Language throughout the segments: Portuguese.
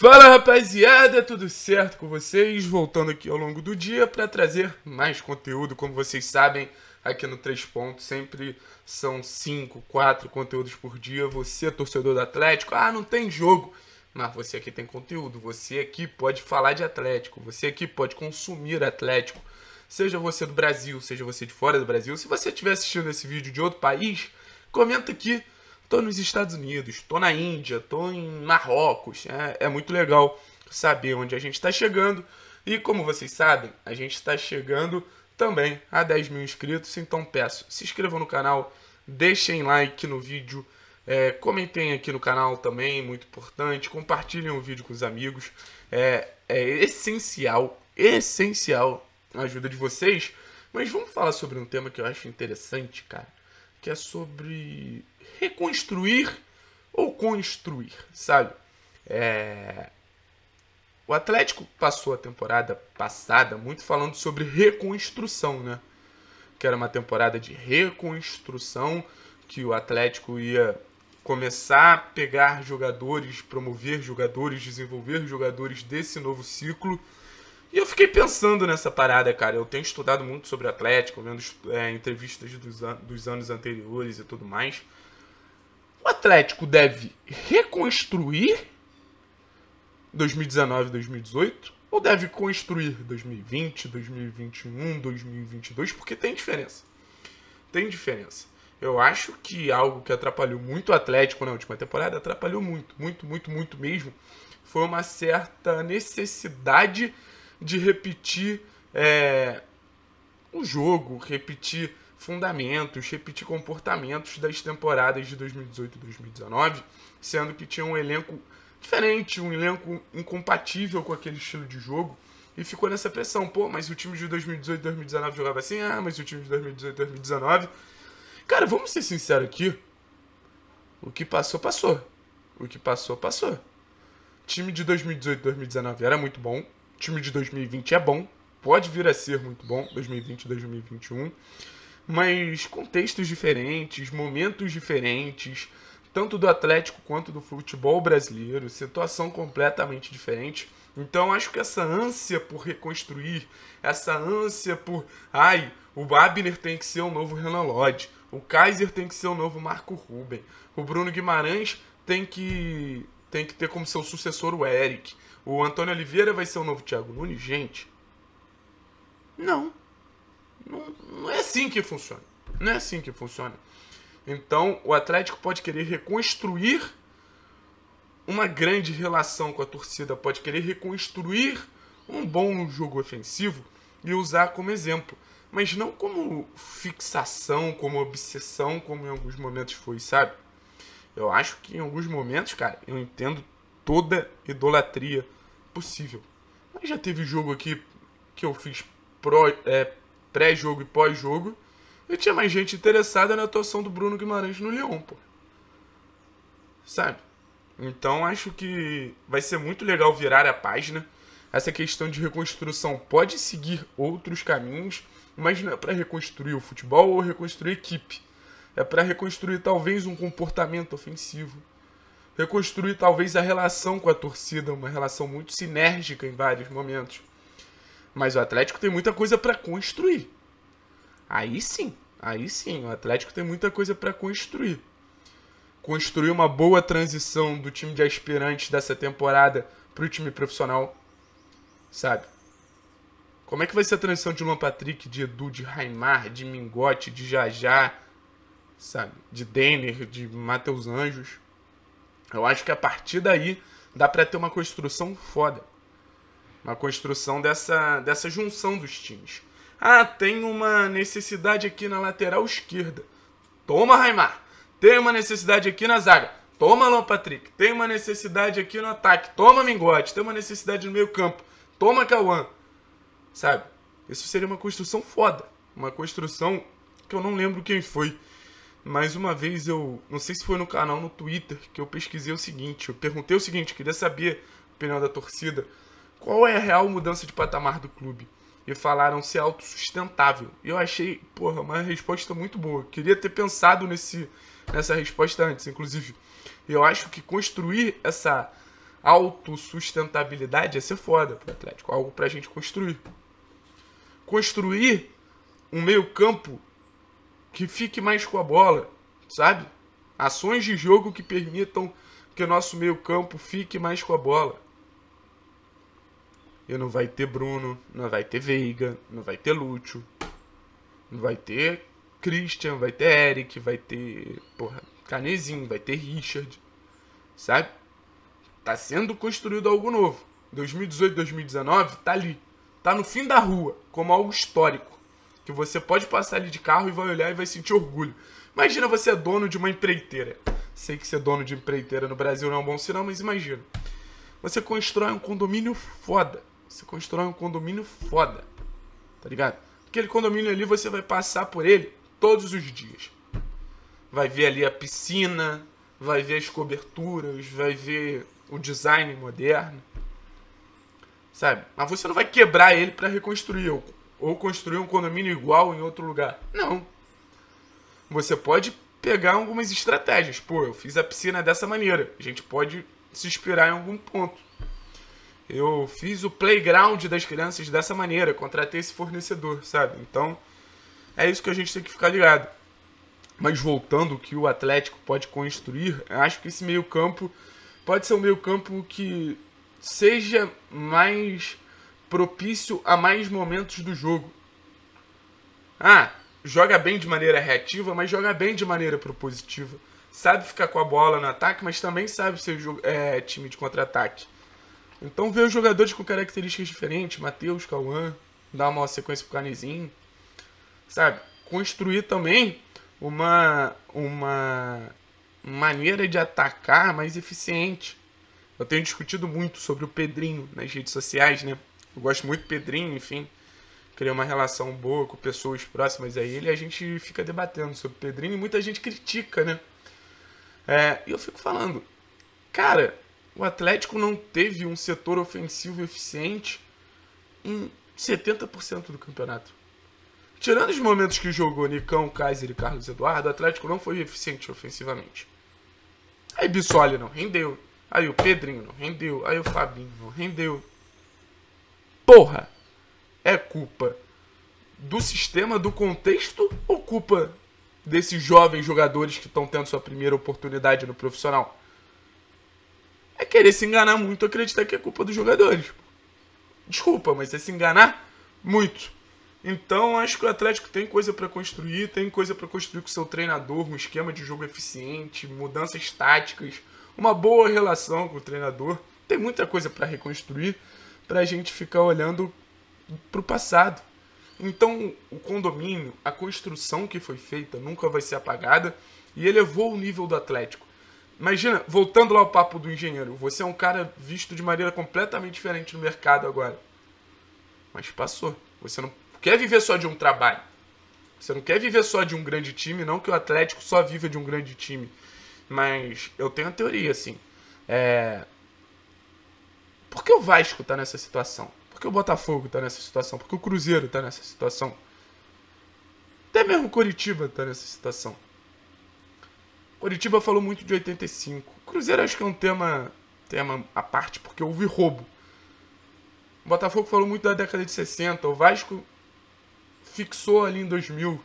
Fala rapaziada, tudo certo com vocês? Voltando aqui ao longo do dia para trazer mais conteúdo, como vocês sabem, aqui no 3 pontos sempre são 5, 4 conteúdos por dia. Você, torcedor do Atlético, ah, não tem jogo, mas você aqui tem conteúdo, você aqui pode falar de Atlético, você aqui pode consumir Atlético. Seja você do Brasil, seja você de fora do Brasil, se você estiver assistindo esse vídeo de outro país, comenta aqui Tô nos Estados Unidos, tô na Índia, tô em Marrocos. É, é muito legal saber onde a gente está chegando. E como vocês sabem, a gente está chegando também a 10 mil inscritos. Então peço, se inscrevam no canal, deixem like no vídeo, é, comentem aqui no canal também, muito importante. Compartilhem o vídeo com os amigos. É, é essencial, essencial a ajuda de vocês. Mas vamos falar sobre um tema que eu acho interessante, cara que é sobre reconstruir ou construir, sabe? É... O Atlético passou a temporada passada muito falando sobre reconstrução, né? Que era uma temporada de reconstrução, que o Atlético ia começar a pegar jogadores, promover jogadores, desenvolver jogadores desse novo ciclo e eu fiquei pensando nessa parada, cara. Eu tenho estudado muito sobre Atlético, vendo é, entrevistas dos, an dos anos anteriores e tudo mais. O Atlético deve reconstruir 2019, 2018 ou deve construir 2020, 2021, 2022, porque tem diferença. Tem diferença. Eu acho que algo que atrapalhou muito o Atlético na última temporada, atrapalhou muito, muito, muito, muito mesmo, foi uma certa necessidade de repetir é, o jogo, repetir fundamentos, repetir comportamentos das temporadas de 2018 e 2019, sendo que tinha um elenco diferente, um elenco incompatível com aquele estilo de jogo. E ficou nessa pressão, pô, mas o time de 2018 2019 jogava assim, ah, mas o time de 2018 2019. Cara, vamos ser sinceros aqui. O que passou, passou. O que passou, passou. O time de 2018 2019 era muito bom, o time de 2020 é bom, pode vir a ser muito bom, 2020 2021, mas contextos diferentes, momentos diferentes, tanto do Atlético quanto do futebol brasileiro, situação completamente diferente. Então acho que essa ânsia por reconstruir, essa ânsia por, ai, o Wagner tem que ser o novo Renan Lodge, o Kaiser tem que ser o novo Marco Ruben, o Bruno Guimarães tem que tem que ter como seu sucessor o Eric. O Antônio Oliveira vai ser o novo Thiago Nunes? Gente, não. não. Não é assim que funciona. Não é assim que funciona. Então, o Atlético pode querer reconstruir uma grande relação com a torcida, pode querer reconstruir um bom jogo ofensivo e usar como exemplo, mas não como fixação, como obsessão, como em alguns momentos foi, sabe? Eu acho que em alguns momentos, cara, eu entendo toda idolatria possível. Mas já teve jogo aqui que eu fiz é, pré-jogo e pós-jogo. E tinha mais gente interessada na atuação do Bruno Guimarães no Lyon, pô. Sabe? Então acho que vai ser muito legal virar a página. Essa questão de reconstrução pode seguir outros caminhos, mas não é para reconstruir o futebol ou reconstruir a equipe é para reconstruir talvez um comportamento ofensivo. Reconstruir talvez a relação com a torcida, uma relação muito sinérgica em vários momentos. Mas o Atlético tem muita coisa para construir. Aí sim, aí sim, o Atlético tem muita coisa para construir. Construir uma boa transição do time de aspirantes dessa temporada para o time profissional, sabe? Como é que vai ser a transição de Luan Patrick, de Edu, de Raimar, de Mingote, de Jajá, sabe? De Denner, de Matheus Anjos. Eu acho que a partir daí dá para ter uma construção foda. Uma construção dessa, dessa junção dos times. Ah, tem uma necessidade aqui na lateral esquerda. Toma, Raimar. Tem uma necessidade aqui na zaga. Toma, Alan Patrick. Tem uma necessidade aqui no ataque. Toma, Mingote. Tem uma necessidade no meio campo. Toma, Cauã. Sabe? Isso seria uma construção foda. Uma construção que eu não lembro quem foi mais uma vez eu, não sei se foi no canal, no Twitter, que eu pesquisei o seguinte, eu perguntei o seguinte, queria saber, opinião da torcida, qual é a real mudança de patamar do clube? E falaram ser autossustentável. E eu achei, porra, uma resposta muito boa. Queria ter pensado nesse, nessa resposta antes, inclusive. Eu acho que construir essa autossustentabilidade ia ser foda pro Atlético, algo pra gente construir. Construir um meio-campo que fique mais com a bola, sabe? Ações de jogo que permitam que o nosso meio-campo fique mais com a bola. E não vai ter Bruno, não vai ter Veiga, não vai ter Lúcio, não vai ter Christian, vai ter Eric, vai ter, porra, Canezinho, vai ter Richard, sabe? Tá sendo construído algo novo. 2018, 2019 tá ali. Tá no fim da rua, como algo histórico que você pode passar ali de carro e vai olhar e vai sentir orgulho. Imagina você é dono de uma empreiteira. Sei que ser dono de empreiteira no Brasil não é um bom sinal, mas imagina. Você constrói um condomínio foda. Você constrói um condomínio foda. Tá ligado? Aquele condomínio ali você vai passar por ele todos os dias. Vai ver ali a piscina, vai ver as coberturas, vai ver o design moderno. Sabe? Mas você não vai quebrar ele para reconstruir. Eu ou construir um condomínio igual em outro lugar. Não. Você pode pegar algumas estratégias. Pô, eu fiz a piscina dessa maneira. A gente pode se inspirar em algum ponto. Eu fiz o playground das crianças dessa maneira, contratei esse fornecedor, sabe? Então, é isso que a gente tem que ficar ligado. Mas voltando o que o Atlético pode construir, acho que esse meio-campo pode ser um meio-campo que seja mais propício a mais momentos do jogo. Ah, joga bem de maneira reativa, mas joga bem de maneira propositiva. Sabe ficar com a bola no ataque, mas também sabe ser é, time de contra-ataque. Então ver os jogadores com características diferentes, Matheus, Cauã, dar uma sequência pro Canezinho, sabe? Construir também uma, uma maneira de atacar mais eficiente. Eu tenho discutido muito sobre o Pedrinho nas redes sociais, né? Eu gosto muito do Pedrinho, enfim. Criei uma relação boa com pessoas próximas a ele e a gente fica debatendo sobre o Pedrinho e muita gente critica, né? É, e eu fico falando, cara, o Atlético não teve um setor ofensivo eficiente em 70% do campeonato. Tirando os momentos que jogou Nicão, Kaiser e Carlos Eduardo, o Atlético não foi eficiente ofensivamente. Aí Bissoli não rendeu, aí o Pedrinho não rendeu, aí o Fabinho não rendeu, Porra, é culpa do sistema, do contexto ou culpa desses jovens jogadores que estão tendo sua primeira oportunidade no profissional? É querer se enganar muito acreditar que é culpa dos jogadores. Desculpa, mas é se enganar muito. Então acho que o Atlético tem coisa para construir, tem coisa para construir com seu treinador, um esquema de jogo eficiente, mudanças táticas, uma boa relação com o treinador. Tem muita coisa para reconstruir, para a gente ficar olhando para o passado. Então, o condomínio, a construção que foi feita, nunca vai ser apagada e elevou o nível do Atlético. Imagina, voltando lá ao papo do engenheiro, você é um cara visto de maneira completamente diferente no mercado agora. Mas passou. Você não quer viver só de um trabalho. Você não quer viver só de um grande time, não que o Atlético só viva de um grande time. Mas eu tenho a teoria, assim. É, por que o Vasco está nessa situação? Por que o Botafogo está nessa situação? Por que o Cruzeiro está nessa situação? Até mesmo o Curitiba está nessa situação. Curitiba falou muito de 85. Cruzeiro acho que é um tema, tema à parte, porque houve roubo. O Botafogo falou muito da década de 60. O Vasco fixou ali em 2000,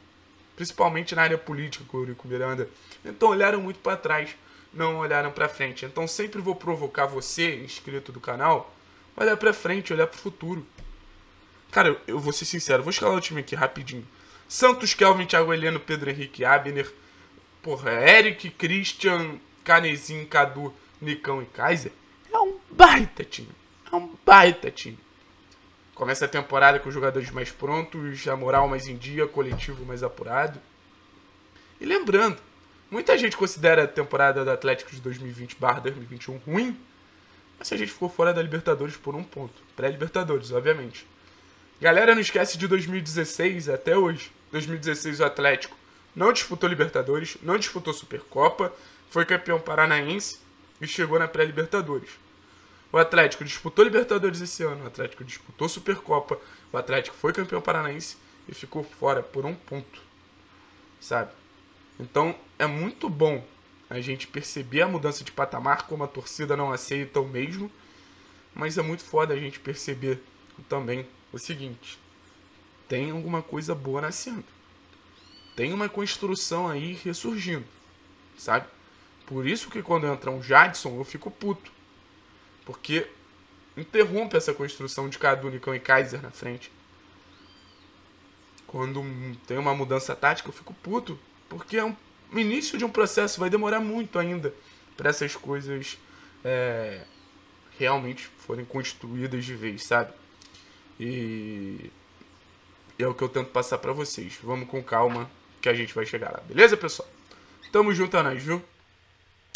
principalmente na área política, com o Eurico Miranda. Então olharam muito para trás não olharam para frente. Então sempre vou provocar você, inscrito do canal, olhar para frente, olhar para o futuro. Cara, eu, eu, vou ser sincero, vou escalar o time aqui rapidinho. Santos, Kelvin, Thiago Heleno, Pedro Henrique, Abner, porra, Eric, Christian, Canezinho, Cadu, Nicão e Kaiser. É um baita time. É um baita time. Começa a temporada com os jogadores mais prontos, a moral mais em dia, coletivo mais apurado. E lembrando, Muita gente considera a temporada do Atlético de 2020/2021 ruim, mas a gente ficou fora da Libertadores por um ponto. Pré-Libertadores, obviamente. Galera, não esquece de 2016 até hoje. 2016 o Atlético não disputou Libertadores, não disputou Supercopa, foi campeão paranaense e chegou na pré-Libertadores. O Atlético disputou Libertadores esse ano, o Atlético disputou Supercopa, o Atlético foi campeão paranaense e ficou fora por um ponto, sabe? Então, é muito bom a gente perceber a mudança de patamar, como a torcida não aceita o mesmo, mas é muito foda a gente perceber também o seguinte: tem alguma coisa boa nascendo, tem uma construção aí ressurgindo, sabe? Por isso que quando entra um Jadson eu fico puto, porque interrompe essa construção de Cadu, Nicão e Kaiser na frente. Quando tem uma mudança tática, eu fico puto, porque é um o início de um processo, vai demorar muito ainda para essas coisas é, realmente forem constituídas de vez, sabe? E é o que eu tento passar para vocês. Vamos com calma que a gente vai chegar lá, beleza, pessoal? Tamo junto a é nós, viu?